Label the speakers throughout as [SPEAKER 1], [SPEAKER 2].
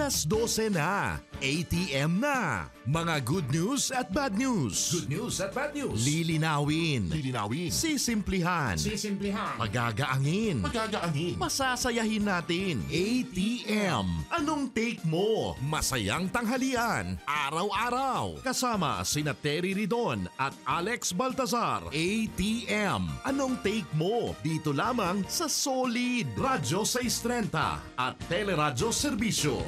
[SPEAKER 1] a las 12 na'! ATM na. Mga good news at bad news. Good news at bad news. Lilinawin. Lilinawin. Sisimplihan. Sisimplihan. Magagaangin. Magagaangin. Masasayahin natin. ATM. Anong take mo? Masayang tanghalian. Araw-araw. Kasama sina Terry Ridon at Alex Baltazar. ATM. Anong take mo? Dito lamang sa Solid. Radyo 630 at Teleradyo Serbisyo.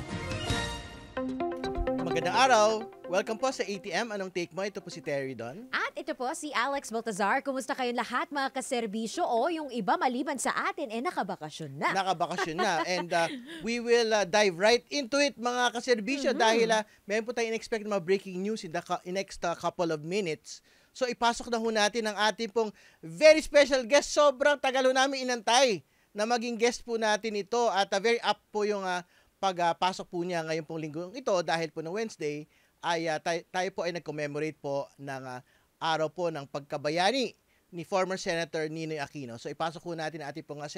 [SPEAKER 1] Magandang araw!
[SPEAKER 2] Welcome po sa ATM. Anong take mo? Ito po si Terry Don.
[SPEAKER 3] At ito po si Alex Baltazar. Kumusta kayong lahat mga kaserbisyo o yung iba maliban sa atin eh nakabakasyon na. Nakabakasyon na. And
[SPEAKER 2] uh, we will uh, dive right into it mga kaserbisyo mm-hmm. dahil uh, meron po tayong expect na mga breaking news in the in next uh, couple of minutes. So ipasok na ho natin ang ating pong very special guest. Sobrang tagal ho namin inantay na maging guest po natin ito at uh, very up po yung uh, pagpasok ah, uh, po niya ngayon pong linggo ito dahil po ng Wednesday ay uh, ah, tayo, tayo po ay nag-commemorate po ng uh, araw po ng pagkabayani ni former Senator Ninoy Aquino. So ipasok po natin ating pong, uh,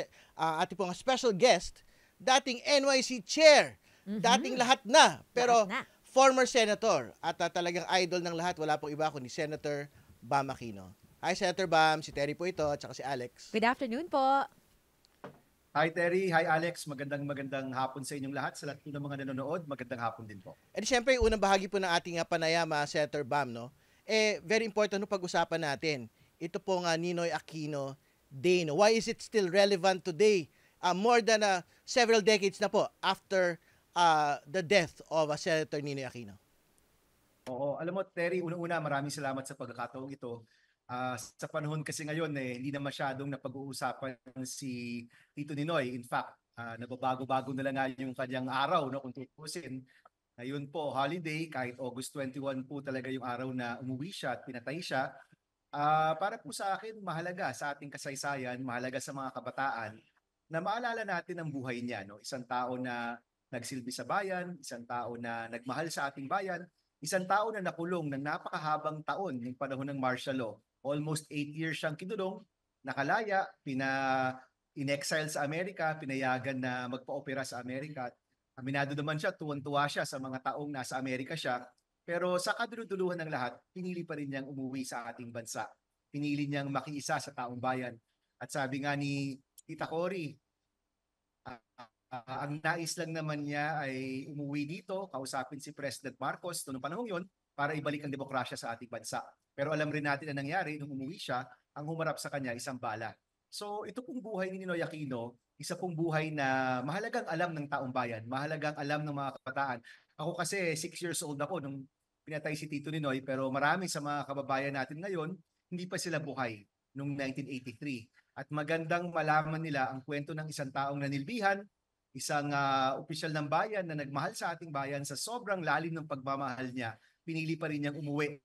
[SPEAKER 2] ating pong special guest, dating NYC chair, mm-hmm. dating lahat na, pero lahat na. former senator at uh, talagang idol ng lahat, wala pong iba kundi Senator Bam Aquino. Hi Senator Bam, si Terry po ito at saka si Alex. Good afternoon po.
[SPEAKER 4] Hi Terry, hi Alex. Magandang magandang hapon sa inyong lahat. Sa lahat po ng mga nanonood, magandang hapon din po. And siyempre, unang bahagi po ng ating ah,
[SPEAKER 2] panayama, ah, Senator Bam, no? Eh, very important no pag-usapan natin. Ito po nga Ninoy Aquino Day, no? Why is it still relevant today? Uh, more than uh, several decades na po after uh, the death of uh, Senator Ninoy Aquino.
[SPEAKER 4] Oo, alam mo Terry, unang-una maraming salamat sa pagkakataong ito Uh, sa panahon kasi ngayon eh hindi na masyadong napag-uusapan si Tito Ninoy. In fact, uh, nababago-bago na lang nga yung kanyang araw no kung tutusin. Ayun po, holiday kahit August 21 po talaga yung araw na umuwi siya at pinatay siya. Uh, para po sa akin mahalaga sa ating kasaysayan, mahalaga sa mga kabataan na maalala natin ang buhay niya no. Isang tao na nagsilbi sa bayan, isang tao na nagmahal sa ating bayan, isang tao na nakulong ng napakahabang taon ng panahon ng martial law almost 8 years siyang kinulong, nakalaya, pina in exile sa Amerika, pinayagan na magpa-opera sa Amerika. Aminado naman siya, tuwan-tuwa siya sa mga taong nasa Amerika siya. Pero sa kaduluduluhan ng lahat, pinili pa rin niyang umuwi sa ating bansa. Pinili niyang makiisa sa taong bayan. At sabi nga ni Tita Cory, uh, uh, ang nais lang naman niya ay umuwi dito, kausapin si President Marcos noong panahon yon para ibalik ang demokrasya sa ating bansa. Pero alam rin natin na nangyari nung umuwi siya, ang humarap sa kanya isang bala. So ito pong buhay ni Ninoy Aquino, isa pong buhay na mahalagang alam ng taong bayan, mahalagang alam ng mga kabataan. Ako kasi 6 years old ako nung pinatay si Tito Ninoy pero marami sa mga kababayan natin ngayon, hindi pa sila buhay noong 1983. At magandang malaman nila ang kwento ng isang taong nanilbihan, isang uh, opisyal ng bayan na nagmahal sa ating bayan sa sobrang lalim ng pagmamahal niya, pinili pa rin niyang umuwi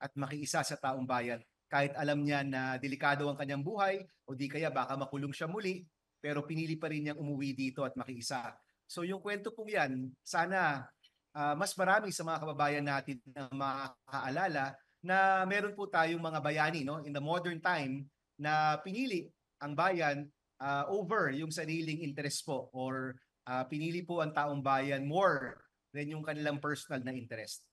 [SPEAKER 4] at makiisa sa taong bayan. Kahit alam niya na delikado ang kanyang buhay o di kaya baka makulong siya muli, pero pinili pa rin niyang umuwi dito at makiisa. So yung kwento pong yan, sana uh, mas marami sa mga kababayan natin na makaalala na meron po tayong mga bayani no in the modern time na pinili ang bayan uh, over yung sariling interest po or uh, pinili po ang taong bayan more than yung kanilang personal na interest.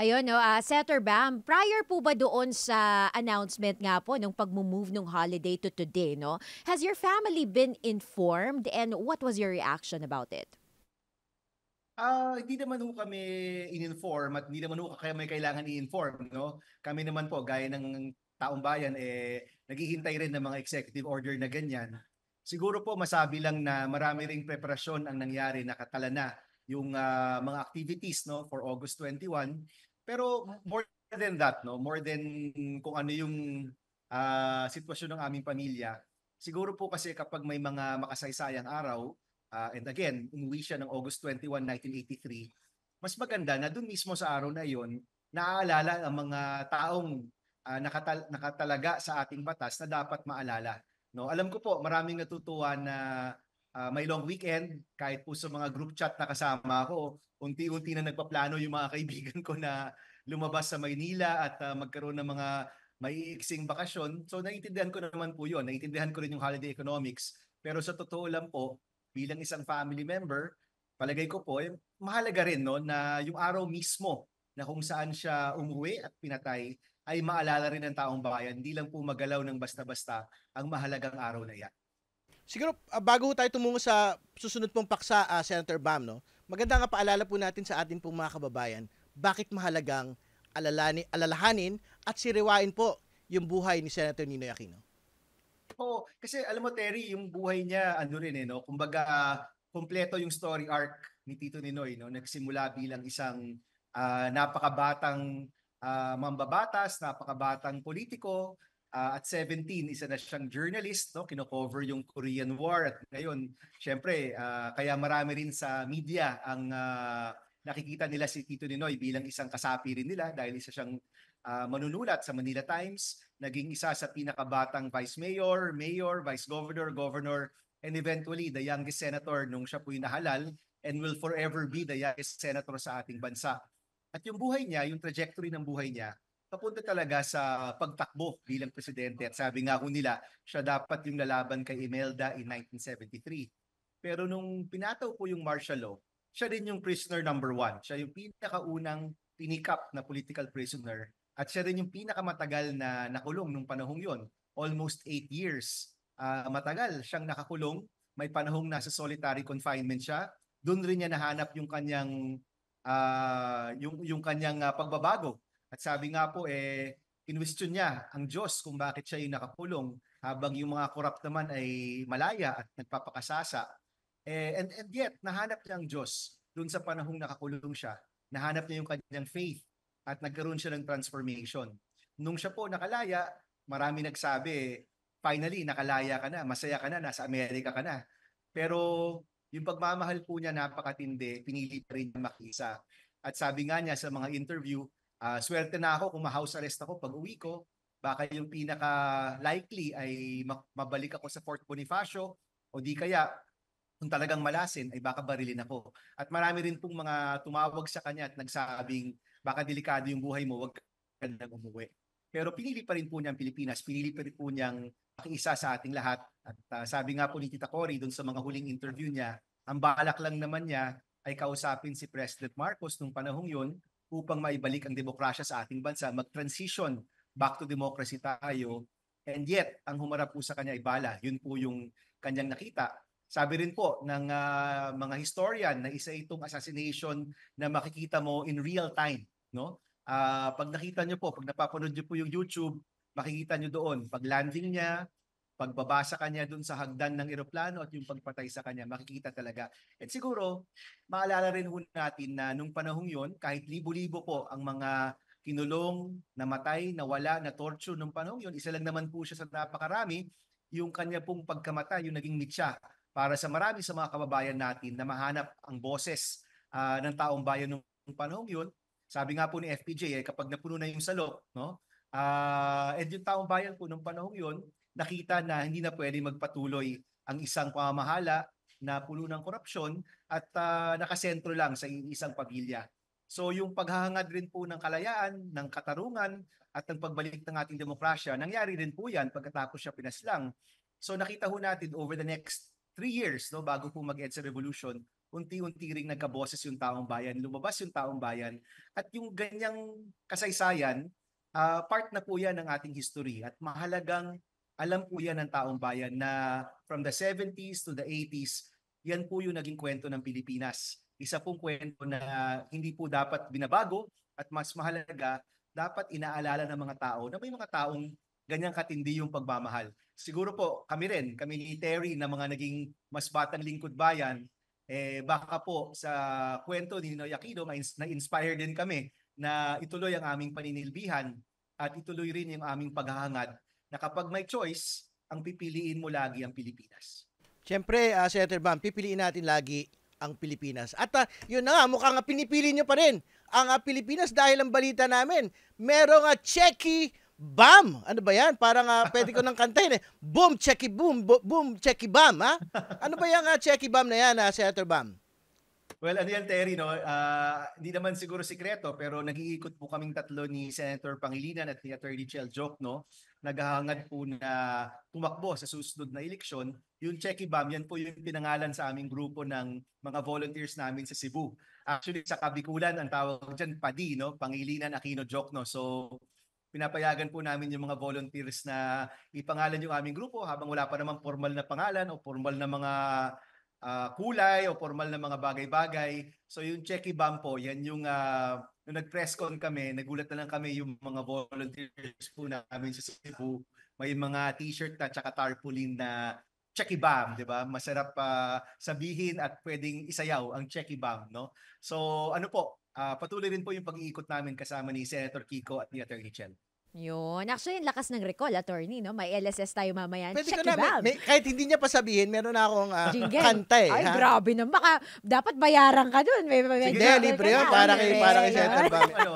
[SPEAKER 3] Ayun, no, uh, ah, Setter Bam, prior po ba doon sa announcement nga po nung pag-move ng holiday to today, no? Has your family been informed and what was your reaction about it?
[SPEAKER 4] Ah, uh, hindi naman ho kami in-inform at hindi naman ho kami kailangan i-inform, no? Kami naman po gaya ng taong bayan eh naghihintay rin ng mga executive order na ganyan. Siguro po masabi lang na marami ring preparasyon ang nangyari nakatala na yung uh, mga activities no for August 21 pero more than that, no? more than kung ano yung uh, sitwasyon ng aming pamilya, siguro po kasi kapag may mga makasaysayang araw, uh, and again, umuwi siya ng August 21, 1983, mas maganda na doon mismo sa araw na yon, naaalala ang mga taong uh, nakatal- nakatalaga sa ating batas na dapat maalala. No, alam ko po, maraming natutuwa na uh, may long weekend, kahit po sa mga group chat na kasama ko, unti-unti na nagpaplano yung mga kaibigan ko na lumabas sa Maynila at uh, magkaroon ng mga maiiksing bakasyon. So naiintindihan ko naman po yon Naiintindihan ko rin yung holiday economics. Pero sa totoo lang po, bilang isang family member, palagay ko po, eh, mahalaga rin no, na yung araw mismo na kung saan siya umuwi at pinatay ay maalala rin ng taong bayan. Hindi lang po magalaw ng basta-basta ang mahalagang araw na iyan. Siguro, uh, bago tayo tumungo sa susunod pong
[SPEAKER 2] paksa, uh, Senator Bam, no? maganda nga paalala po natin sa atin pong mga kababayan, bakit mahalagang alalani, alalahanin at siriwain po yung buhay ni Senator Ninoy Aquino?
[SPEAKER 4] Oo, oh, kasi alam mo Terry, yung buhay niya, ano rin eh, no? kumbaga, kompleto yung story arc ni Tito Ninoy. No? Nagsimula bilang isang uh, napakabatang uh, mambabatas, napakabatang politiko, Uh, at 17, isa na siyang journalist, no? kino-cover yung Korean War. At ngayon, syempre, uh, kaya marami rin sa media ang uh, nakikita nila si Tito Ninoy bilang isang kasapi rin nila dahil isa siyang uh, manunulat sa Manila Times, naging isa sa pinakabatang vice mayor, mayor, vice governor, governor, and eventually the youngest senator nung siya po'y nahalal and will forever be the youngest senator sa ating bansa. At yung buhay niya, yung trajectory ng buhay niya, papunta talaga sa pagtakbo bilang presidente at sabi nga ho nila siya dapat yung lalaban kay Imelda in 1973. Pero nung pinataw po yung martial law, siya din yung prisoner number one. Siya yung pinakaunang pinikap na political prisoner at siya rin yung pinakamatagal na nakulong nung panahong yon. Almost 8 years. Uh, matagal siyang nakakulong. May panahong nasa solitary confinement siya. Doon rin niya nahanap yung kanyang uh, yung yung kanyang uh, pagbabago at sabi nga po, eh, inwestiyon niya ang Diyos kung bakit siya yung nakakulong habang yung mga corrupt naman ay malaya at nagpapakasasa. Eh, and, and yet, nahanap niya ang Diyos doon sa panahong nakakulong siya. Nahanap niya yung kanyang faith at nagkaroon siya ng transformation. Nung siya po nakalaya, marami nagsabi, eh, finally, nakalaya ka na, masaya ka na, nasa Amerika ka na. Pero yung pagmamahal po niya napakatindi, pinili pa rin niya makisa. At sabi nga niya sa mga interview, Uh, swerte na ako kung ma-house arrest ako pag uwi ko. Baka yung pinaka-likely ay mabalik ako sa Fort Bonifacio o di kaya kung talagang malasin ay baka barilin ako. At marami rin pong mga tumawag sa kanya at nagsabing baka delikado yung buhay mo, wag ka nang umuwi. Pero pinili pa rin po niya ang Pilipinas, pinili pa rin po niyang pakiisa sa ating lahat. At uh, sabi nga po ni Tita Cory doon sa mga huling interview niya, ang balak lang naman niya ay kausapin si President Marcos nung panahong yun upang maibalik ang demokrasya sa ating bansa, mag-transition back to democracy tayo. And yet, ang humarap po sa kanya ay bala. Yun po yung kanyang nakita. Sabi rin po ng uh, mga historian na isa itong assassination na makikita mo in real time, no? Uh, pag nakita niyo po, pag napapanood niyo po yung YouTube, makikita niyo doon pag landing niya, pagbabasa kanya dun sa hagdan ng eroplano at yung pagpatay sa kanya, makikita talaga. At siguro, maalala rin natin na nung panahong yon, kahit libo-libo po ang mga kinulong, namatay, nawala, na torture nung panahong yon, isa lang naman po siya sa napakarami, yung kanya pong pagkamatay, yung naging mitya para sa marami sa mga kababayan natin na mahanap ang boses uh, ng taong bayan nung panahong yun. Sabi nga po ni FPJ, eh, kapag napuno na yung salok, no? Uh, ah, at yung taong bayan po nung panahong yun, nakita na hindi na pwede magpatuloy ang isang pamahala na puno ng korupsyon at uh, nakasentro lang sa isang pamilya. So yung paghahangad rin po ng kalayaan, ng katarungan at ng pagbalik ng ating demokrasya, nangyari rin po yan pagkatapos siya pinaslang. So nakita ho natin over the next three years no, bago po mag-EDSA revolution, unti-unti ring nagkaboses yung taong bayan, lumabas yung taong bayan at yung ganyang kasaysayan, uh, part na po yan ng ating history at mahalagang alam po yan ng taong bayan na from the 70s to the 80s, yan po yung naging kwento ng Pilipinas. Isa pong kwento na hindi po dapat binabago at mas mahalaga, dapat inaalala ng mga tao na may mga taong ganyang katindi yung pagmamahal. Siguro po kami rin, kami ni Terry na mga naging mas batang lingkod bayan, eh baka po sa kwento ni Noy Aquino, na-inspire din kami na ituloy ang aming paninilbihan at ituloy rin yung aming paghahangad na kapag may choice, ang pipiliin mo lagi ang Pilipinas.
[SPEAKER 2] Siyempre, uh, Senator Bam, pipiliin natin lagi ang Pilipinas. At uh, yun na nga, mukhang pinipili nyo pa rin ang uh, Pilipinas dahil ang balita namin, merong uh, Checky Bam. Ano ba yan? Parang uh, pwede ko nang kantahin eh. Boom, Checky Boom, bo- Boom, Checky Bam. Ha? Ano ba yung uh, Checky Bam na yan, uh, Senator
[SPEAKER 4] Bam? Well, ano yan, Terry, no? Uh, hindi naman siguro sikreto, pero nag-iikot po kaming tatlo ni Senator Pangilinan at ni Attorney Chel Joke, no? naghahangad po na tumakbo sa susunod na eleksyon, yung Chekibam, yan po yung pinangalan sa aming grupo ng mga volunteers namin sa Cebu. Actually, sa Kabikulan, ang tawag dyan, PADI, no? Pangilinan Aquino Jokno. So, pinapayagan po namin yung mga volunteers na ipangalan yung aming grupo habang wala pa naman formal na pangalan o formal na mga uh, kulay o formal na mga bagay-bagay. So yung Checky Bam po, yan yung uh, nung nag-press con kami, nagulat na lang kami yung mga volunteers po namin sa Cebu. May mga t-shirt na tsaka tarpaulin na Checky bomb, 'di ba? Masarap uh, sabihin at pwedeng isayaw ang Checky bomb, no? So, ano po, uh, patuloy rin po yung pag-iikot namin kasama ni Senator Kiko at ni Attorney Chen.
[SPEAKER 3] Yun. Actually, yung lakas ng recall, attorney, no? May LSS tayo mamaya. Pwede Check ko na. May, kahit hindi niya pa sabihin, meron na akong
[SPEAKER 5] uh, kanta eh. Ay, ha?
[SPEAKER 3] grabe na. Baka, dapat bayaran ka dun. May, may, Sige, may, libre yun. Para kay, para kay Senator Bami. Ano?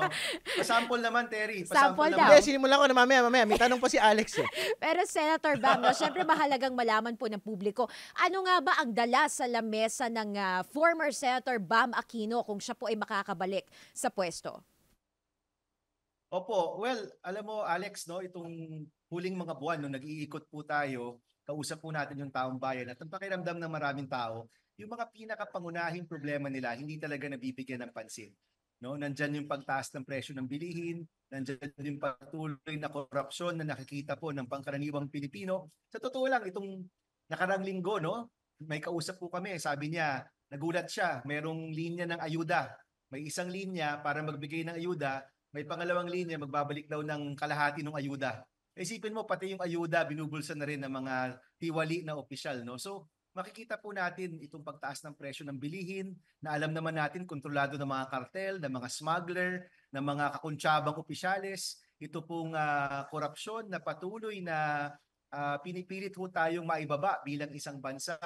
[SPEAKER 4] Pasample naman, Terry. Pasample, Sample
[SPEAKER 2] naman. Hindi, sinimulan ko na mamaya, mamaya. May tanong pa si Alex eh.
[SPEAKER 3] Pero Senator Bam, no, syempre mahalagang malaman po ng publiko. Ano nga ba ang dala sa lamesa ng uh, former Senator Bam Aquino kung siya po ay makakabalik sa pwesto?
[SPEAKER 4] Opo, well, alam mo Alex, no, itong huling mga buwan no, nag-iikot po tayo, kausap po natin yung taong bayan at ang pakiramdam ng maraming tao, yung mga pinakapangunahing problema nila hindi talaga nabibigyan ng pansin. No, nandiyan yung pagtaas ng presyo ng bilihin, nandiyan yung patuloy na korupsyon na nakikita po ng pangkaraniwang Pilipino. Sa totoo lang, itong nakarang linggo, no, may kausap po kami, sabi niya, nagulat siya, merong linya ng ayuda. May isang linya para magbigay ng ayuda, may pangalawang linya, magbabalik daw ng kalahati ng ayuda. Isipin mo, pati yung ayuda, binubulsa na rin ng mga tiwali na opisyal. No? So, makikita po natin itong pagtaas ng presyo ng bilihin na alam naman natin kontrolado ng mga kartel, ng mga smuggler, ng mga kakuntsabang opisyales. Ito pong uh, korupsyon na patuloy na uh, pinipilit ho tayong maibaba bilang isang bansa.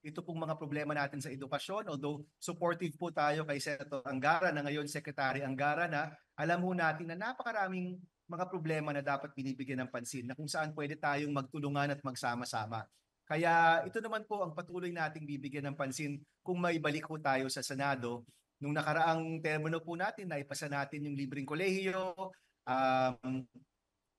[SPEAKER 4] Ito pong mga problema natin sa edukasyon, although supportive po tayo kay Senator Angara na ngayon Secretary Angara na alam ho natin na napakaraming mga problema na dapat binibigyan ng pansin na kung saan pwede tayong magtulungan at magsama-sama. Kaya ito naman po ang patuloy nating bibigyan ng pansin kung may balik ho tayo sa Senado. Nung nakaraang termino po natin, naipasa natin yung libreng kolehiyo, um,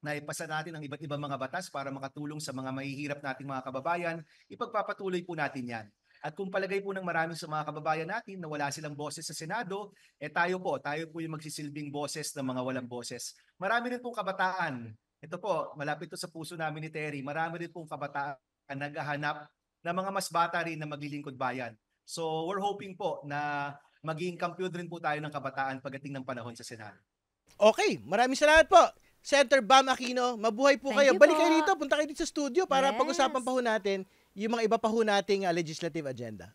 [SPEAKER 4] naipasa natin ang iba't ibang mga batas para makatulong sa mga mahihirap nating mga kababayan. Ipagpapatuloy po natin yan. At kung palagay po ng marami sa mga kababayan natin na wala silang boses sa Senado, eh tayo po, tayo po yung magsisilbing boses ng mga walang boses. Marami rin pong kabataan. Ito po, malapit to sa puso namin ni Terry. Marami rin pong kabataan na naghahanap na mga mas bata rin na maglilingkod bayan. So we're hoping po na maging kampiyon rin po tayo ng kabataan pagdating ng panahon sa Senado. Okay, maraming salamat po. Center Bam Aquino, mabuhay po Thank kayo. Balik po. kayo
[SPEAKER 2] dito, punta kayo dito sa studio para yes. pag-usapan pa ho natin yung mga iba pa ho nating uh, legislative agenda?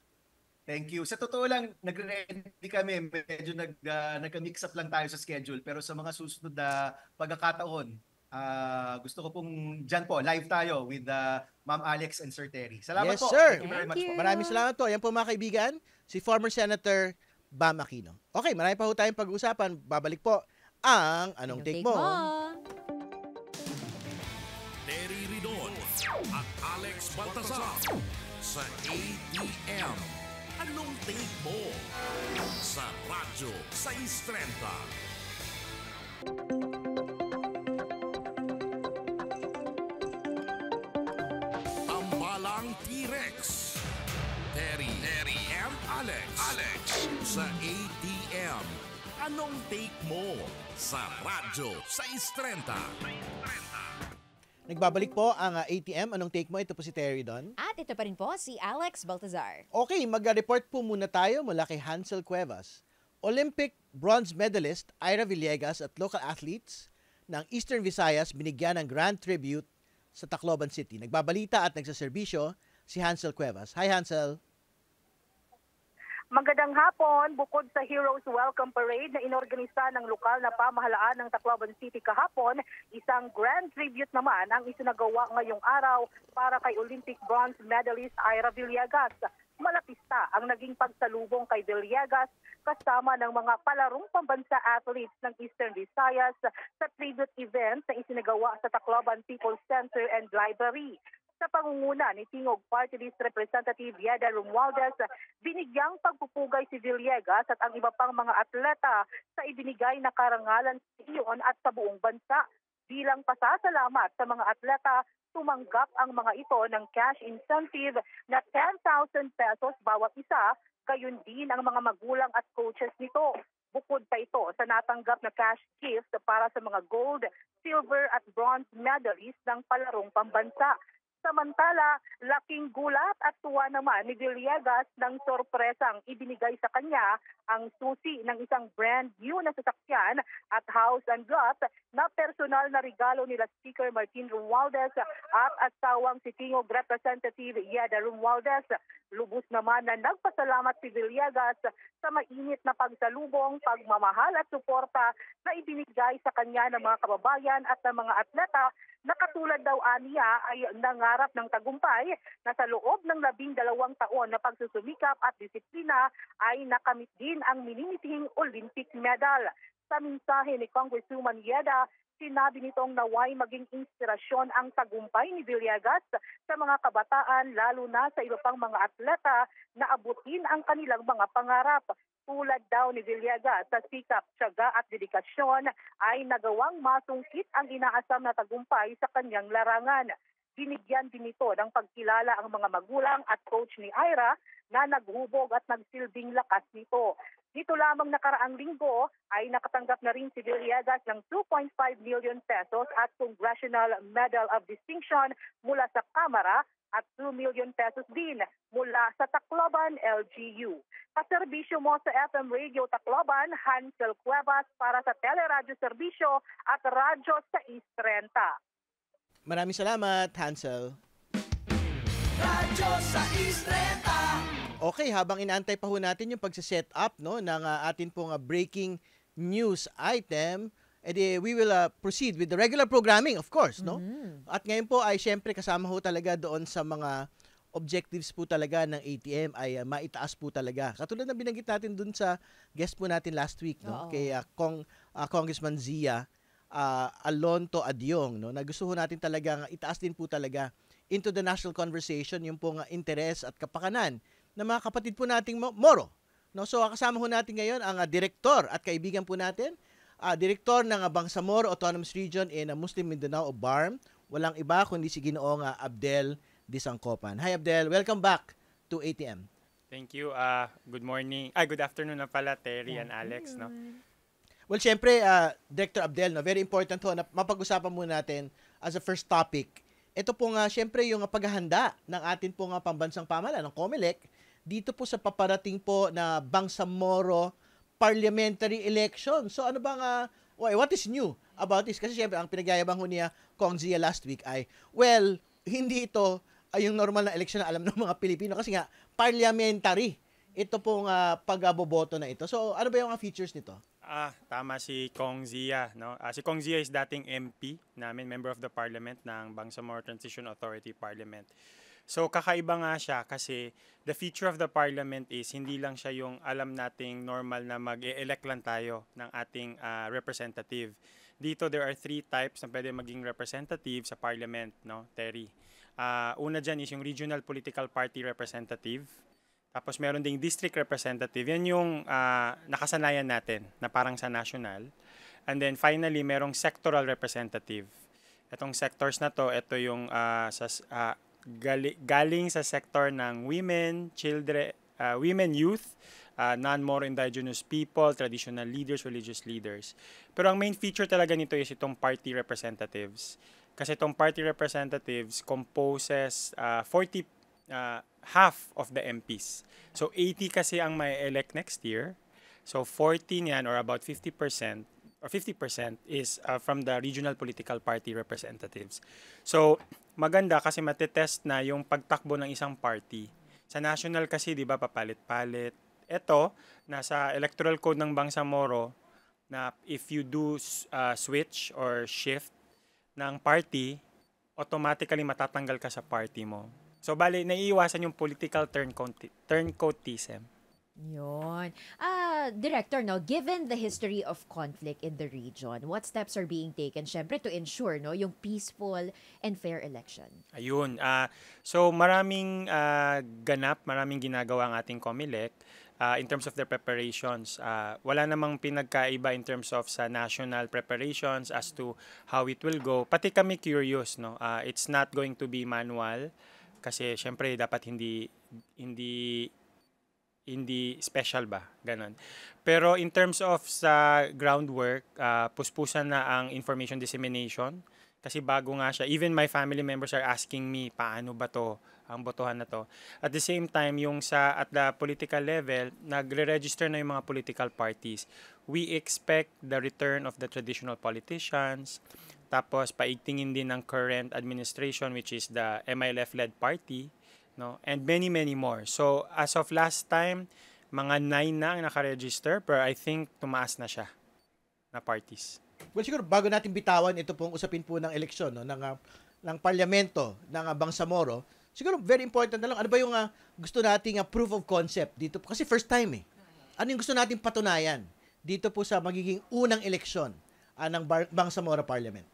[SPEAKER 4] Thank you. Sa totoo lang, nagre-ready kami. Medyo nag, uh, nagka-mix up lang tayo sa schedule. Pero sa mga susunod na pagkakataon, uh, gusto ko pong dyan po, live tayo with uh, Ma'am Alex and Sir Terry. Salamat yes, po. Sir. Thank you very much you. po. Maraming salamat
[SPEAKER 2] po. Ayan po mga kaibigan, si former Senator Bam Aquino. Okay, marami pa po tayong pag-uusapan. Babalik po ang Anong Take, take mo?
[SPEAKER 1] Alex Baltasar sa ATM. E Anong take mo sa Radyo 630? Tambalang T-Rex Terry, Terry M. Alex Alex sa ATM Anong take mo sa Radyo 630? 630.
[SPEAKER 2] Nagbabalik po ang ATM. Ah, Anong take mo? Ito po si Terry Don.
[SPEAKER 3] At ito pa rin po si Alex Baltazar. Okay, mag-report po
[SPEAKER 2] muna tayo mula kay Hansel Cuevas. Olympic bronze medalist Ira Villegas at local athletes ng Eastern Visayas binigyan ng grand tribute sa Tacloban City. Nagbabalita at nagsaserbisyo si Hansel Cuevas. Hi Hansel!
[SPEAKER 5] Magandang hapon, bukod sa Heroes Welcome Parade na inorganisa ng lokal na pamahalaan ng Tacloban City kahapon, isang grand tribute naman ang isinagawa ngayong araw para kay Olympic bronze medalist Ira Villegas. Malapista ang naging pagsalubong kay Villegas kasama ng mga palarong pambansa athletes ng Eastern Visayas sa tribute event na isinagawa sa Tacloban People's Center and Library sa pangunguna ni Tingog Party List Representative Yeda Romualdez, binigyang pagpupugay si Villegas at ang iba pang mga atleta sa ibinigay na karangalan sa iyon at sa buong bansa bilang pasasalamat sa mga atleta tumanggap ang mga ito ng cash incentive na 10,000 pesos bawat isa, gayon din ang mga magulang at coaches nito. Bukod pa ito sa natanggap na cash gift para sa mga gold, silver at bronze medalist ng palarong pambansa. Samantala, laking gulat at tuwa naman ni Villegas ng sorpresang ibinigay sa kanya ang susi ng isang brand new na sasakyan at house and lot na personal na regalo nila Speaker Martin Romualdez at asawang si Tingog Representative Yeda Romualdez. Lubos naman na nagpasalamat si Villegas sa mainit na pagsalubong, pagmamahal at suporta na ibinigay sa kanya ng mga kababayan at ng mga atleta na katulad daw aniya ay nangarap ng tagumpay na sa loob ng labing dalawang taon na pagsusumikap at disiplina ay nakamit din ang minimiting Olympic medal. Sa mensahe ni Congresswoman Yeda, sinabi nitong naway maging inspirasyon ang tagumpay ni Villegas sa mga kabataan lalo na sa iba pang mga atleta na abutin ang kanilang mga pangarap. Tulad daw ni Villaga sa sikap, tiyaga at dedikasyon ay nagawang masungkit ang inaasam na tagumpay sa kanyang larangan. Binigyan din ito ng pagkilala ang mga magulang at coach ni Ira na naghubog at nagsilbing lakas nito. Dito lamang nakaraang linggo ay nakatanggap na rin si Villegas ng 2.5 million pesos at Congressional Medal of Distinction mula sa Kamara at 2 million pesos din mula sa Tacloban LGU. Paserbisyo mo sa FM Radio Tacloban, Hansel Cuevas para sa Teleradyo Serbisyo at Radyo sa East 30.
[SPEAKER 2] Maraming salamat, Hansel.
[SPEAKER 1] Radyo sa East 30.
[SPEAKER 2] Okay, habang inaantay pa ho natin yung pagsiset up no, ng uh, atin pong uh, breaking news item, edi we will uh, proceed with the regular programming, of course, no? Mm-hmm. At ngayon po ay syempre kasama ho talaga doon sa mga objectives po talaga ng ATM ay uh, maitaas po talaga. Katulad na binanggit natin doon sa guest po natin last week, no? Oo. Kay uh, Kong, uh, Congressman Zia uh, Alonto Adyong, no? Na gusto ho natin talaga itaas din po talaga into the national conversation yung pong uh, interes at kapakanan ng mga kapatid po nating Moro. No? So kasama ho natin ngayon ang uh, direktor at kaibigan po natin, uh, direktor ng ah, Bangsamoro Autonomous Region in uh, Muslim Mindanao o BARM. Walang iba kundi si Ginoong uh, Abdel Disangkopan. Hi Abdel, welcome back to ATM.
[SPEAKER 6] Thank you. Uh, good morning. Ay, good afternoon na pala, Terry and Alex. No?
[SPEAKER 2] Well, syempre, uh, Director Abdel, no, very important 'to na mapag-usapan muna natin as a first topic. Ito po nga, syempre, yung paghahanda ng atin po nga pambansang pamala, ng COMELEC, dito po sa paparating po na Bangsamoro parliamentary election. So ano bang, uh, what is new about this? Kasi syempre, ang pinagyayabang ho niya, Kong Zia last week ay, well, hindi ito ay ah, yung normal na eleksyon na alam ng mga Pilipino kasi nga, parliamentary ito pong uh, pag-aboboto na ito. So, ano ba yung mga features nito?
[SPEAKER 6] Ah, tama si Kong Zia, no? Ah, si Kong Zia is dating MP namin, member of the parliament ng Bangsamoro Transition Authority Parliament. So kakaiba nga siya kasi the feature of the parliament is hindi lang siya yung alam nating normal na mag-elect lang tayo ng ating uh, representative. Dito there are three types na pwede maging representative sa parliament, no, Terry. Uh, una dyan is yung regional political party representative. Tapos meron ding district representative. Yan yung uh, nakasanayan natin na parang sa national. And then finally, merong sectoral representative. Itong sectors na to, ito yung uh, sa, uh, gali- galing sa sector ng women, children, uh, ah, women, youth, uh, ah, non-Moro indigenous people, traditional leaders, religious leaders. Pero ang main feature talaga nito is itong party representatives. Kasi itong party representatives composes uh, 40 uh, half of the MPs. So 80 kasi ang may elect next year. So 14 yan or about 50% or 50% is uh, from the regional political party representatives. So, maganda kasi matetest na yung pagtakbo ng isang party. Sa national kasi, di ba, papalit-palit. Ito, nasa electoral code ng Bangsamoro, na if you do uh, switch or shift ng party, automatically matatanggal ka sa party mo. So, bali, naiiwasan yung political turncoatism.
[SPEAKER 3] Yun. Uh, Director, no, given the history of conflict in the region, what steps are being taken, syempre, to ensure no, yung peaceful and fair election?
[SPEAKER 6] Ayun. Uh, so, maraming uh, ganap, maraming ginagawa ang ating COMELEC uh, in terms of their preparations. Uh, wala namang pinagkaiba in terms of sa national preparations as to how it will go. Pati kami curious, no? Uh, it's not going to be manual kasi syempre dapat hindi hindi hindi special ba? Ganon. Pero in terms of sa groundwork, uh, puspusan na ang information dissemination kasi bago nga siya. Even my family members are asking me paano ba to ang botohan na to. At the same time, yung sa at the political level, nagre-register na yung mga political parties. We expect the return of the traditional politicians. Tapos paigtingin din ng current administration which is the MILF-led party no? And many, many more. So, as of last time, mga 9 na ang naka-register pero I think tumaas na siya na parties.
[SPEAKER 2] Well, siguro bago natin bitawan ito pong usapin po ng eleksyon, no, ng, uh, ng parlamento, ng uh, Bangsamoro, siguro very important na lang, ano ba yung uh, gusto nating uh, proof of concept dito? Kasi first time eh. Ano yung gusto nating patunayan dito po sa magiging unang eleksyon uh, ng Bangsamoro Parliament?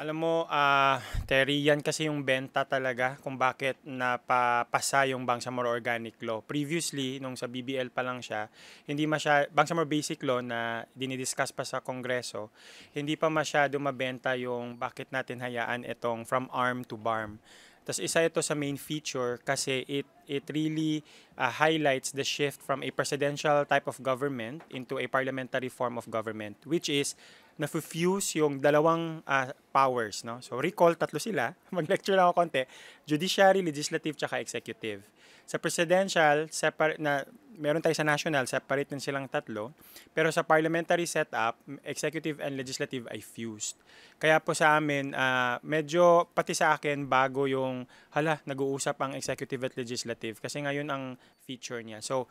[SPEAKER 6] Alam mo, uh, Terry, yan kasi yung benta talaga kung bakit napapasa yung Bangsamoro Organic Law. Previously, nung sa BBL pa lang siya, hindi masya, Bangsamoro Basic Law na dinidiscuss pa sa Kongreso, hindi pa masyado mabenta yung bakit natin hayaan itong from arm to barm. Tapos isa ito sa main feature kasi it it really uh, highlights the shift from a presidential type of government into a parliamentary form of government which is na-fuse yung dalawang uh, powers. No? So recall, tatlo sila. Mag-lecture lang ako konti. Judiciary, legislative, tsaka executive. Sa presidential, separate na meron tayo sa national, separate din silang tatlo. Pero sa parliamentary setup, executive and legislative ay fused. Kaya po sa amin, uh, medyo pati sa akin bago yung, hala, nag-uusap ang executive at legislative kasi ngayon ang feature niya. So,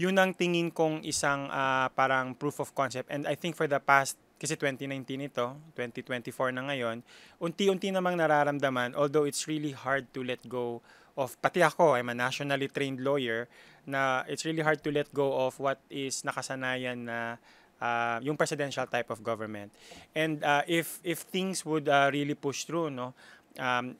[SPEAKER 6] yun ang tingin kong isang uh, parang proof of concept. And I think for the past kasi 2019 ito, 2024 na ngayon, unti-unti namang nararamdaman, although it's really hard to let go of, pati ako, I'm a nationally trained lawyer, na it's really hard to let go of what is nakasanayan na uh, yung presidential type of government. And uh, if if things would uh, really push through, no, um,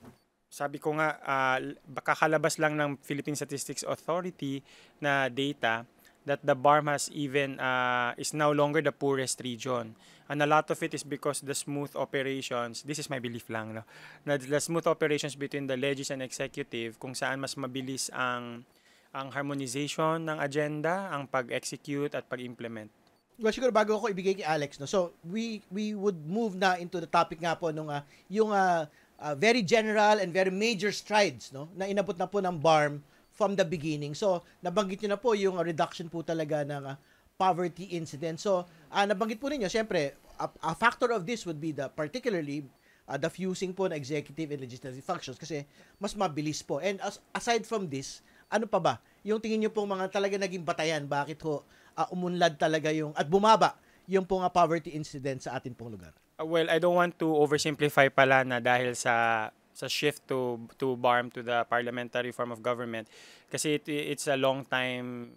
[SPEAKER 6] sabi ko nga, uh, kakalabas lang ng Philippine Statistics Authority na data that the Barm has even uh, is no longer the poorest region. And a lot of it is because the smooth operations, this is my belief lang, no? Na the smooth operations between the legis and executive kung saan mas mabilis ang ang harmonization ng agenda, ang pag-execute at pag-implement.
[SPEAKER 2] Well, siguro bago ako ibigay kay Alex, no? so we we would move na into the topic nga po nung uh, yung uh, uh, very general and very major strides no na inabot na po ng BARM from the beginning. So, nabanggit niyo na po yung reduction po talaga ng uh, poverty incident. So, uh, nabanggit po ninyo, syempre, a, a factor of this would be the particularly uh, the fusing po ng executive and legislative functions kasi mas mabilis po. And as, aside from this, ano pa ba? Yung tingin niyo po mga talaga naging batayan, bakit ho uh, umunlad talaga yung, at bumaba yung pong uh, poverty incident sa atin pong lugar?
[SPEAKER 6] Uh, well, I don't want to oversimplify pala na dahil sa sa shift to to BARM to the parliamentary form of government kasi it, it's a long time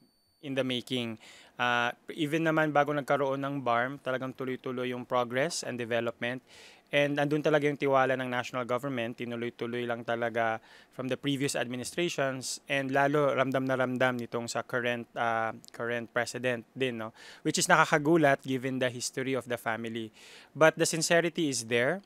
[SPEAKER 6] in the making. Uh, even naman bago nagkaroon ng BARM, talagang tuloy-tuloy yung progress and development. And andun talaga yung tiwala ng national government, tinuloy-tuloy lang talaga from the previous administrations and lalo ramdam na ramdam nitong sa current uh, current president din no, which is nakakagulat given the history of the family. But the sincerity is there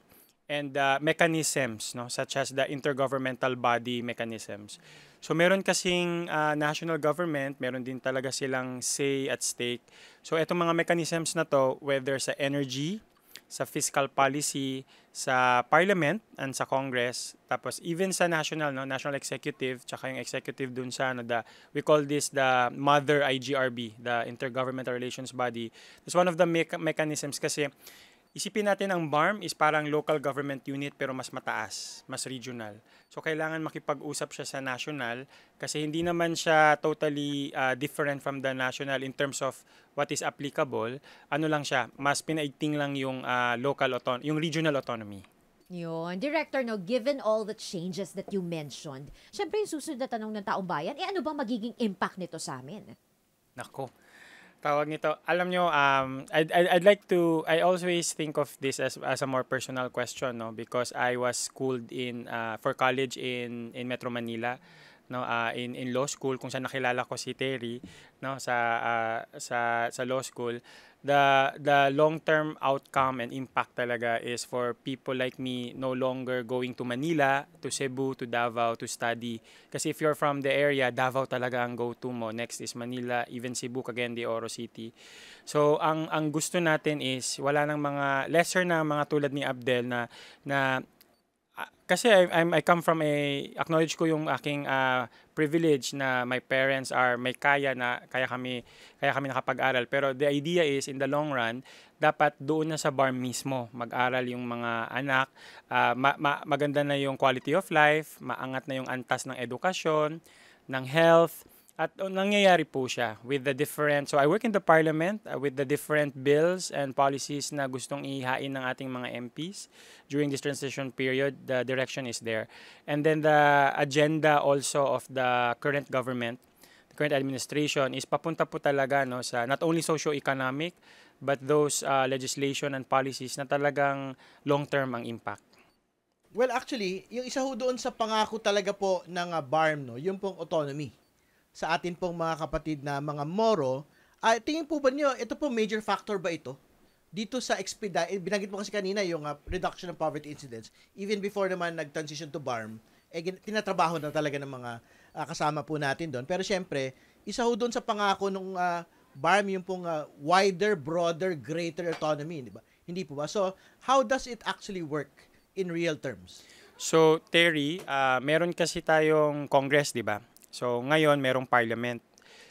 [SPEAKER 6] and uh, mechanisms no such as the intergovernmental body mechanisms. So meron kasing uh, national government, meron din talaga silang say at stake. So etong mga mechanisms na to whether sa energy, sa fiscal policy, sa parliament and sa congress, tapos even sa national no, national executive, tsaka yung executive dun sa ano the we call this the mother IGRB, the Intergovernmental Relations Body. It's one of the me- mechanisms kasi Isipin natin ang BARM is parang local government unit pero mas mataas, mas regional. So kailangan makipag-usap siya sa national kasi hindi naman siya totally uh, different from the national in terms of what is applicable. Ano lang siya, mas pinaigting lang yung uh, local autonomy, yung regional autonomy.
[SPEAKER 3] Yun. Director, no, given all the changes that you mentioned, syempre yung susunod na tanong ng taong bayan, eh ano ba magiging impact nito sa amin?
[SPEAKER 6] Nako, tawag nito, alam nyo, um, I'd, I'd, I'd like to, I always think of this as, as a more personal question, no? Because I was schooled in, uh, for college in, in Metro Manila no uh, in in law school kung saan nakilala ko si Terry no sa uh, sa sa law school the the long term outcome and impact talaga is for people like me no longer going to Manila, to Cebu, to Davao to study. Kasi if you're from the area, Davao talaga ang go-to mo. Next is Manila, even Cebu, again the Oro City. So ang ang gusto natin is wala nang mga lesser na mga tulad ni Abdel na na kasi I, I'm, I come from a, acknowledge ko yung aking uh, privilege na my parents are may kaya na kaya kami kaya kami nakapag-aral pero the idea is in the long run dapat doon na sa bar mismo mag-aral yung mga anak uh, ma- ma- maganda na yung quality of life maangat na yung antas ng edukasyon ng health at nangyayari po siya with the different, so I work in the parliament uh, with the different bills and policies na gustong ihain ng ating mga MPs during this transition period, the direction is there. And then the agenda also of the current government, the current administration is papunta po talaga no, sa not only socio-economic, but those uh, legislation and policies na talagang long-term ang impact.
[SPEAKER 2] Well, actually, yung isa ho doon sa pangako talaga po ng uh, BARM, no, yung pong autonomy sa atin pong mga kapatid na mga Moro, uh, tingin po ba niyo, ito po major factor ba ito? Dito sa expedite, eh, binanggit mo kasi kanina yung uh, reduction ng poverty incidence. Even before naman nag-transition to BARM, eh, tinatrabaho na talaga ng mga uh, kasama po natin doon. Pero siyempre, isa ho doon sa pangako nung uh, BARM yung pong uh, wider, broader, greater autonomy, di ba? Hindi po ba? So, how does it actually work in real terms?
[SPEAKER 6] So, Terry, uh, meron kasi tayong Congress, di ba? So ngayon merong parliament.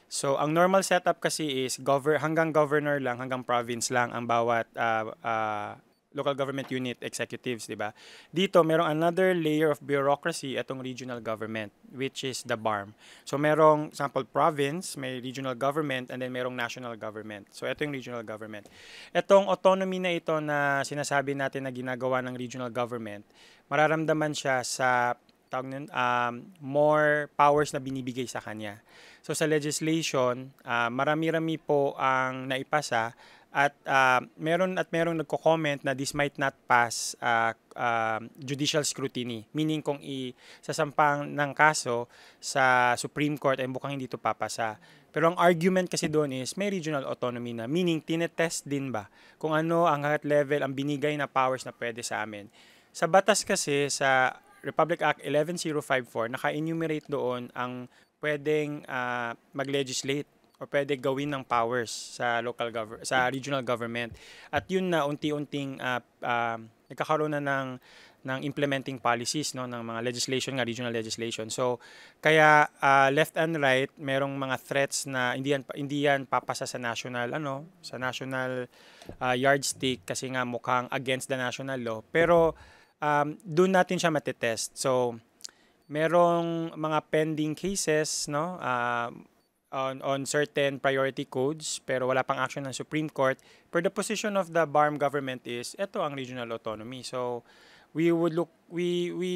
[SPEAKER 6] So ang normal setup kasi is govern hanggang governor lang, hanggang province lang ang bawat uh, uh, local government unit executives, di ba? Dito, merong another layer of bureaucracy itong regional government, which is the BARM. So, merong sample province, may regional government, and then merong national government. So, ito yung regional government. Itong autonomy na ito na sinasabi natin na ginagawa ng regional government, mararamdaman siya sa tawag nun, um, more powers na binibigay sa kanya. So sa legislation, uh, marami-rami po ang naipasa at uh, meron at merong nagko-comment na this might not pass uh, uh, judicial scrutiny. Meaning kung i sasampang ng kaso sa Supreme Court ay mukhang hindi ito papasa. Pero ang argument kasi doon is may regional autonomy na. Meaning tinetest din ba kung ano ang hanggat level, ang binigay na powers na pwede sa amin. Sa batas kasi sa Republic Act 11054, naka-enumerate doon ang pwedeng uh, mag-legislate o pwede gawin ng powers sa local gov- sa regional government. At yun na unti-unting uh, uh, nagkakaroon na ng ng implementing policies no ng mga legislation ng regional legislation. So kaya uh, left and right merong mga threats na hindi yan hindi yan papasa sa national ano sa national uh, yardstick kasi nga mukhang against the national law. Pero um, doon natin siya matetest. So, merong mga pending cases no uh, on on certain priority codes pero wala pang action ng Supreme Court pero the position of the BARM government is ito ang regional autonomy so we would look we we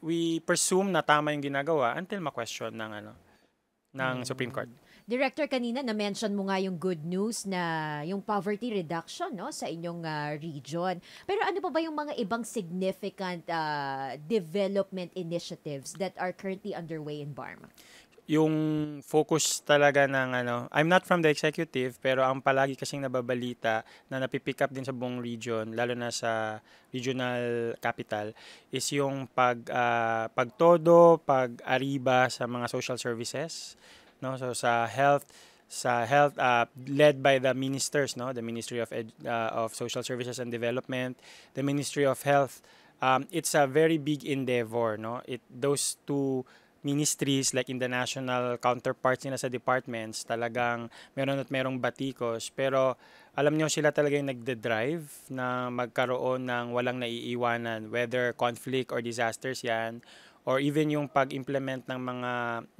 [SPEAKER 6] we presume na tama yung ginagawa until ma-question ng ano ng mm-hmm. Supreme mm. Court
[SPEAKER 3] Director, kanina na-mention mo nga yung good news na yung poverty reduction no, sa inyong uh, region. Pero ano pa ba yung mga ibang significant uh, development initiatives that are currently underway in Barma?
[SPEAKER 6] Yung focus talaga ng ano, I'm not from the executive pero ang palagi kasing nababalita na napipick up din sa buong region lalo na sa regional capital is yung pag uh, pagtodo, pag-ariba sa mga social services no so sa health sa health uh, led by the ministers no the ministry of Ed, uh, of social services and development the ministry of health um, it's a very big endeavor no it those two ministries like in the national counterparts nila sa departments talagang meron at merong batikos pero alam niyo sila talaga yung nagde-drive na magkaroon ng walang naiiwanan whether conflict or disasters yan or even yung pag-implement ng mga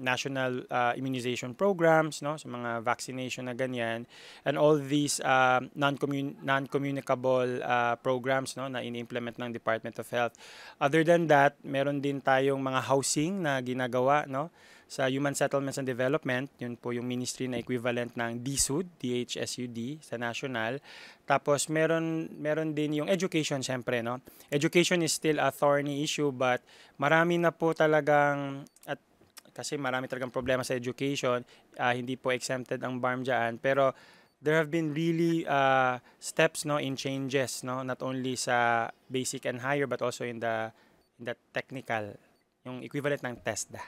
[SPEAKER 6] national uh, immunization programs no sa so mga vaccination na ganyan and all these uh, non-commun- non-communicable uh, programs no na ini-implement ng Department of Health other than that meron din tayong mga housing na ginagawa no sa Human Settlements and Development, yun po yung ministry na equivalent ng DSUD, DHSUD sa national. Tapos meron meron din yung education syempre, no. Education is still a thorny issue but marami na po talagang at kasi marami talagang problema sa education, uh, hindi po exempted ang BARM diyan, pero there have been really uh, steps no in changes no not only sa basic and higher but also in the in the technical yung equivalent ng test da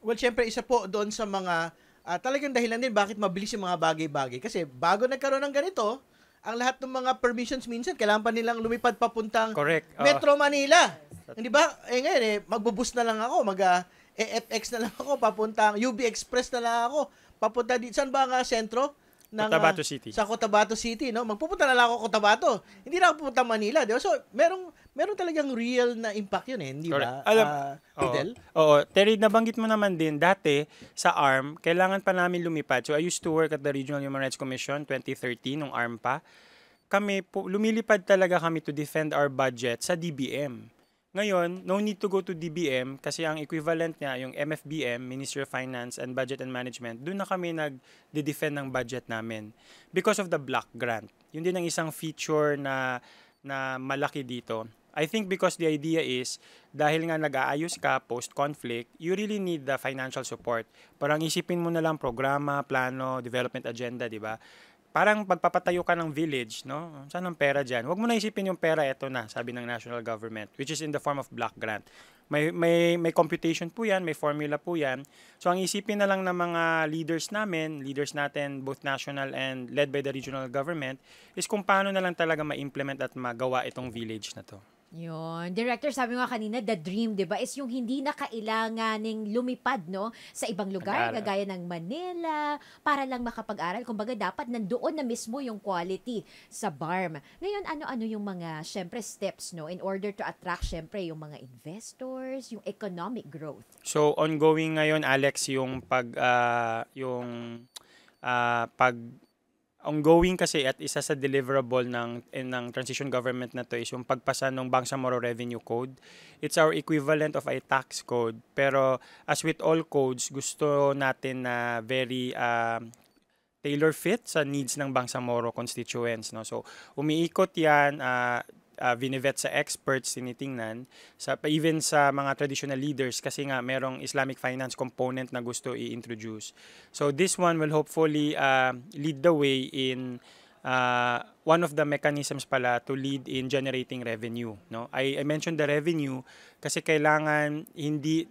[SPEAKER 2] well, syempre, isa po doon sa mga uh, talagang dahilan din bakit mabilis yung mga bagay-bagay. Kasi bago nagkaroon ng ganito, ang lahat ng mga permissions minsan, kailangan pa nilang lumipad papuntang
[SPEAKER 6] Correct. Oh. Metro
[SPEAKER 2] Manila. Hindi ba? Eh ngayon, eh, magbubus na lang ako, mag uh, ah, FX na lang ako, papuntang UB Express na lang ako, papunta dito. Saan ba ang uh, sentro? Ng, Cotabato City. Uh, sa Cotabato City, no? Magpupunta na lang ako Cotabato. Hindi na ako pupunta Manila, di ba? So, merong meron talagang real na impact yun eh, hindi ba? Alam, uh, oo, Fidel?
[SPEAKER 6] oo, Terry, nabanggit mo naman din, dati sa ARM, kailangan pa namin lumipat. So I used to work at the Regional Human Rights Commission 2013, nung ARM pa. Kami, po, lumilipad talaga kami to defend our budget sa DBM. Ngayon, no need to go to DBM kasi ang equivalent niya, yung MFBM, Ministry of Finance and Budget and Management, doon na kami nag-defend ng budget namin because of the block grant. Yun din ang isang feature na na malaki dito I think because the idea is, dahil nga nag-aayos ka post-conflict, you really need the financial support. Parang isipin mo na lang programa, plano, development agenda, di ba? Parang pagpapatayo ka ng village, no? Saan ang pera dyan? Huwag mo na isipin yung pera, eto na, sabi ng national government, which is in the form of block grant. May, may, may computation po yan, may formula po yan. So, ang isipin na lang ng mga leaders namin, leaders natin, both national and led by the regional government, is kung paano na lang talaga ma-implement at magawa itong village na to.
[SPEAKER 3] Yun. Director, sabi nga kanina, the dream, di ba, is yung hindi na kailanganing lumipad, no? Sa ibang lugar, Mag-aral. kagaya ng Manila, para lang makapag-aral. Kumbaga, dapat nandoon na mismo yung quality sa BARM. Ngayon, ano-ano yung mga, syempre, steps, no? In order to attract, syempre, yung mga investors, yung economic growth.
[SPEAKER 6] So, ongoing ngayon, Alex, yung pag, uh, yung uh, pag ongoing kasi at isa sa deliverable ng eh, ng transition government na to is yung pagpasa ng Bangsamoro Revenue Code. It's our equivalent of a tax code. Pero as with all codes, gusto natin na very uh, um, tailor fit sa needs ng Bangsamoro constituents no so umiikot yan uh, uh, vinivet sa experts, tinitingnan, sa, even sa mga traditional leaders kasi nga merong Islamic finance component na gusto i-introduce. So this one will hopefully uh, lead the way in uh, one of the mechanisms pala to lead in generating revenue. No? I, I mentioned the revenue kasi kailangan hindi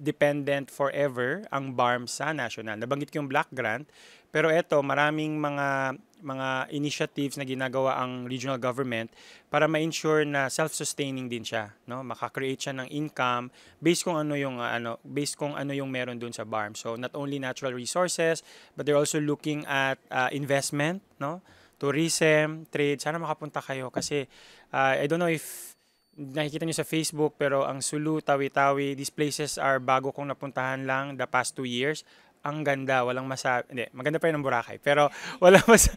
[SPEAKER 6] dependent forever ang BARM sa national. Nabanggit ko yung Black grant, pero ito, maraming mga mga initiatives na ginagawa ang regional government para ma-ensure na self-sustaining din siya, no? maka siya ng income based kung ano yung uh, ano, based kung ano yung meron doon sa farm. So not only natural resources, but they're also looking at uh, investment, no? Tourism, trade. Sana makapunta kayo kasi uh, I don't know if nakikita nyo sa Facebook pero ang Sulu, Tawi-Tawi, these places are bago kong napuntahan lang the past two years ang ganda, walang masabi. Hindi, maganda pa rin ang Boracay. Pero wala mas,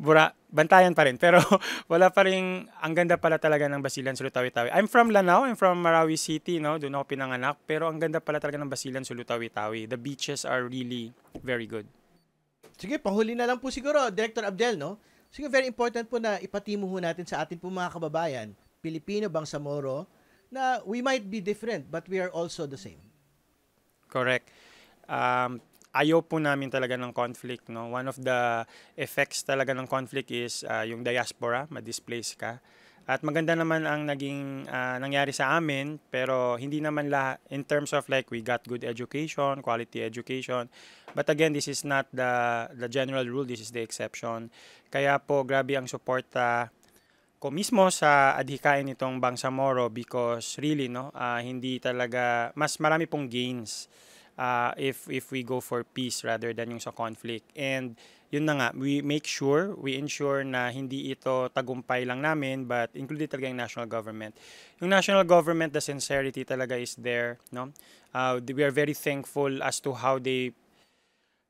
[SPEAKER 6] bura, bantayan pa rin. Pero wala pa rin, ang ganda pala talaga ng Basilan Sulutawi-Tawi. I'm from Lanao, I'm from Marawi City, no? Doon ako pinanganak. Pero ang ganda pala talaga ng Basilan Sulutawi-Tawi. The beaches are really very good. Sige, pahuli na
[SPEAKER 2] lang po siguro, Director Abdel, no? Sige, very important po na ipatimo natin sa atin po mga kababayan, Pilipino, bang Samoro, na we might be different, but we are also the same.
[SPEAKER 6] Correct. Um, ayaw po namin talaga ng conflict. No? One of the effects talaga ng conflict is uh, yung diaspora, ma-displace ka. At maganda naman ang naging uh, nangyari sa amin pero hindi naman la in terms of like we got good education, quality education. But again, this is not the the general rule, this is the exception. Kaya po grabe ang suporta ko mismo sa adhikain nitong Bangsamoro because really no, uh, hindi talaga mas marami pong gains uh, if if we go for peace rather than yung sa conflict. And yun na nga, we make sure, we ensure na hindi ito tagumpay lang namin but included talaga yung national government. Yung national government, the sincerity talaga is there, no? Uh, we are very thankful as to how they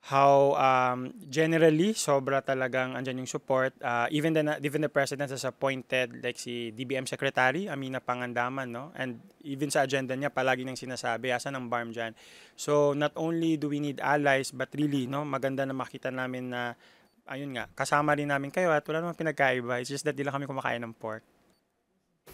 [SPEAKER 6] how um, generally sobra talagang andyan yung support uh, even the even the president has appointed like si DBM secretary Amina Pangandaman no and even sa agenda niya palagi nang sinasabi asa ng BARM diyan so not only do we need allies but really no maganda na makita namin na ayun nga kasama rin namin kayo at wala namang pinagkaiba it's just that di lang kami kumakain ng pork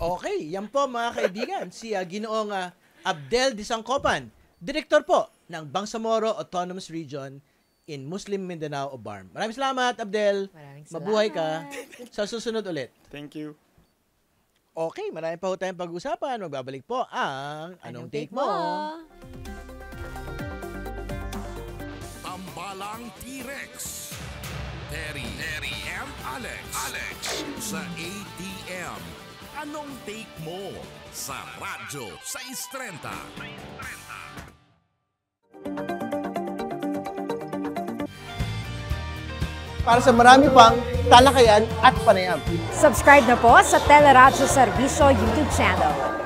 [SPEAKER 2] Okay, yan po mga kaibigan si uh, Ginoong uh, Abdel Disangkopan, direktor po ng Bangsamoro Autonomous Region in Muslim Mindanao o BARM. Maraming salamat, Abdel. Maraming salamat. Mabuhay ka. Sa susunod ulit. Thank you. Okay, maraming pa ho tayong pag-usapan. Magbabalik po ang Anong, Anong Take, take Mo?
[SPEAKER 1] Tambalang T-Rex Terry, Terry and Alex. Alex sa ATM. Anong take mo sa radyo 630 630
[SPEAKER 2] para sa marami pang talakayan at panayam. Subscribe na po sa Teleradyo Servicio YouTube channel.